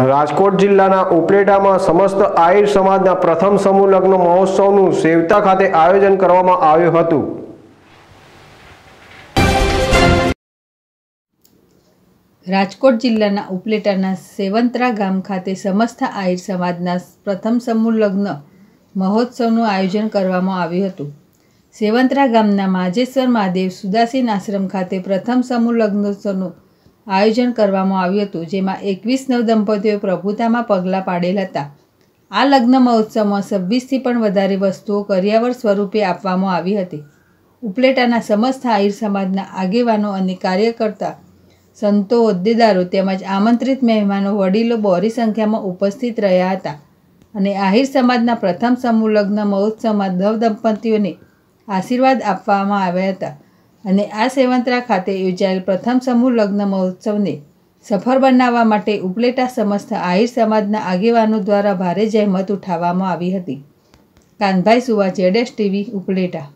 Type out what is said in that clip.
રાજકોટ જિલ્લાના ઉપલેટામાં સમસ્ત આહિર સમાજના પ્રથમ સમૂહ લગ્ન મહોત્સવનું સેવતા ખાતે આયોજન કરવામાં આવ્યું હતું રાજકોટ જિલ્લાના ઉપલેટાના સેવંતરા ગામ ખાતે સમસ્ત આહિર સમાજના પ્રથમ સમૂહ લગ્ન મહોત્સવનું આયોજન કરવામાં આવ્યું હતું સેવંતરા ગામના માજેશ્વર મહાદેવ સુદાસીન આશ્રમ ખાતે પ્રથમ સમૂહ લગ્નોત્સવનું આયોજન કરવામાં આવ્યું હતું જેમાં એકવીસ નવદંપતીઓએ પ્રભુતામાં પગલાં પાડેલ હતા આ લગ્ન મહોત્સવમાં છવ્વીસથી પણ વધારે વસ્તુઓ કર્યાવર સ્વરૂપે આપવામાં આવી હતી ઉપલેટાના સમસ્ત આહિર સમાજના આગેવાનો અને કાર્યકર્તા સંતો હોદ્દેદારો તેમજ આમંત્રિત મહેમાનો વડીલો બોરી સંખ્યામાં ઉપસ્થિત રહ્યા હતા અને આહિર સમાજના પ્રથમ સમૂહ લગ્ન મહોત્સવમાં નવદંપતીઓને આશીર્વાદ આપવામાં આવ્યા હતા અને આ સેવંતરા ખાતે યોજાયેલ પ્રથમ સમૂહ લગ્ન મહોત્સવને સફળ બનાવવા માટે ઉપલેટા સમસ્ત આહિર સમાજના આગેવાનો દ્વારા ભારે જહેમત ઉઠાવવામાં આવી હતી કાનભાઈ સુવા જેડેશ ટીવી ઉપલેટા